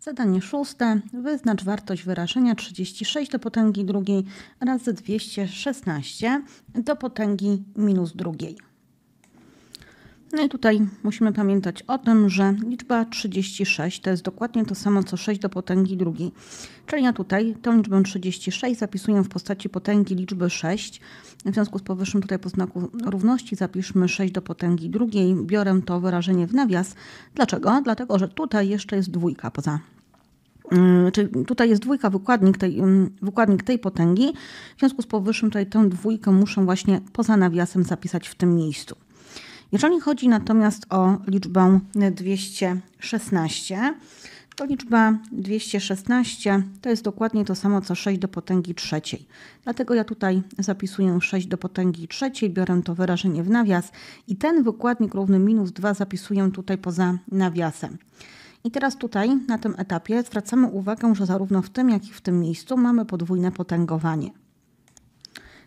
Zadanie szóste. Wyznacz wartość wyrażenia 36 do potęgi drugiej razy 216 do potęgi minus drugiej. No i tutaj musimy pamiętać o tym, że liczba 36 to jest dokładnie to samo co 6 do potęgi drugiej. Czyli ja tutaj tę liczbę 36 zapisuję w postaci potęgi liczby 6. W związku z powyższym tutaj po znaku równości zapiszmy 6 do potęgi drugiej. Biorę to wyrażenie w nawias. Dlaczego? Dlatego, że tutaj jeszcze jest dwójka poza mm, czyli tutaj jest dwójka wykładnik tej, mm, wykładnik tej potęgi. W związku z powyższym tutaj tę dwójkę muszę właśnie poza nawiasem zapisać w tym miejscu. Jeżeli chodzi natomiast o liczbę 216, to liczba 216 to jest dokładnie to samo co 6 do potęgi trzeciej. Dlatego ja tutaj zapisuję 6 do potęgi trzeciej, biorę to wyrażenie w nawias i ten wykładnik równy minus 2 zapisuję tutaj poza nawiasem. I teraz tutaj na tym etapie zwracamy uwagę, że zarówno w tym, jak i w tym miejscu mamy podwójne potęgowanie.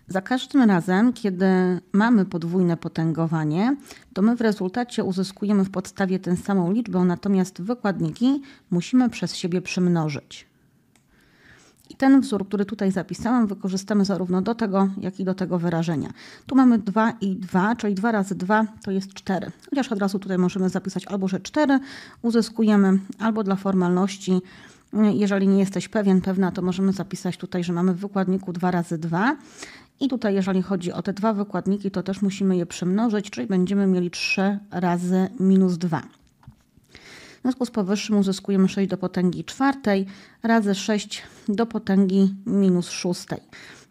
Za każdym razem, kiedy mamy podwójne potęgowanie, to my w rezultacie uzyskujemy w podstawie tę samą liczbę, natomiast wykładniki musimy przez siebie przymnożyć. I ten wzór, który tutaj zapisałam, wykorzystamy zarówno do tego, jak i do tego wyrażenia. Tu mamy 2 i 2, czyli 2 razy 2 to jest 4. Chociaż od razu tutaj możemy zapisać albo, że 4 uzyskujemy, albo dla formalności, jeżeli nie jesteś pewien, pewna, to możemy zapisać tutaj, że mamy w wykładniku 2 razy 2 i tutaj, jeżeli chodzi o te dwa wykładniki, to też musimy je przymnożyć, czyli będziemy mieli 3 razy minus 2. W związku z powyższym uzyskujemy 6 do potęgi czwartej razy 6 do potęgi minus szóstej.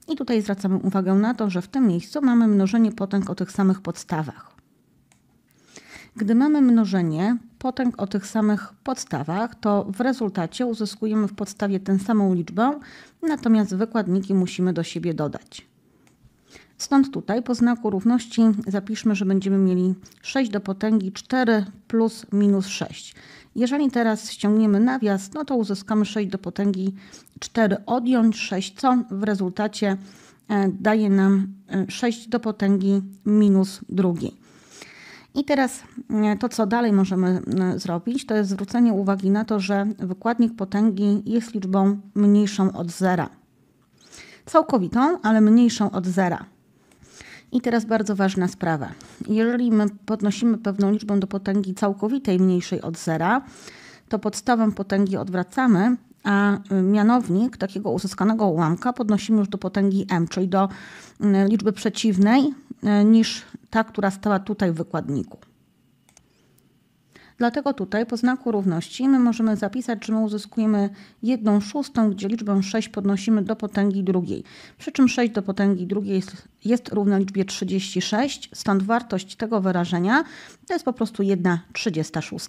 I tutaj zwracamy uwagę na to, że w tym miejscu mamy mnożenie potęg o tych samych podstawach. Gdy mamy mnożenie potęg o tych samych podstawach, to w rezultacie uzyskujemy w podstawie tę samą liczbę, natomiast wykładniki musimy do siebie dodać. Stąd tutaj po znaku równości zapiszmy, że będziemy mieli 6 do potęgi 4 plus minus 6. Jeżeli teraz ściągniemy nawias, no to uzyskamy 6 do potęgi 4 odjąć 6, co w rezultacie e, daje nam 6 e, do potęgi minus 2. I teraz e, to, co dalej możemy zrobić, to jest zwrócenie uwagi na to, że wykładnik potęgi jest liczbą mniejszą od zera. Całkowitą, ale mniejszą od zera. I teraz bardzo ważna sprawa. Jeżeli my podnosimy pewną liczbę do potęgi całkowitej mniejszej od zera, to podstawę potęgi odwracamy, a y, mianownik takiego uzyskanego ułamka podnosimy już do potęgi m, czyli do y, liczby przeciwnej y, niż ta, która stała tutaj w wykładniku. Dlatego tutaj po znaku równości my możemy zapisać, że my uzyskujemy 1 szóstą, gdzie liczbę 6 podnosimy do potęgi drugiej. Przy czym 6 do potęgi drugiej jest, jest równa liczbie 36, stąd wartość tego wyrażenia to jest po prostu 1 36.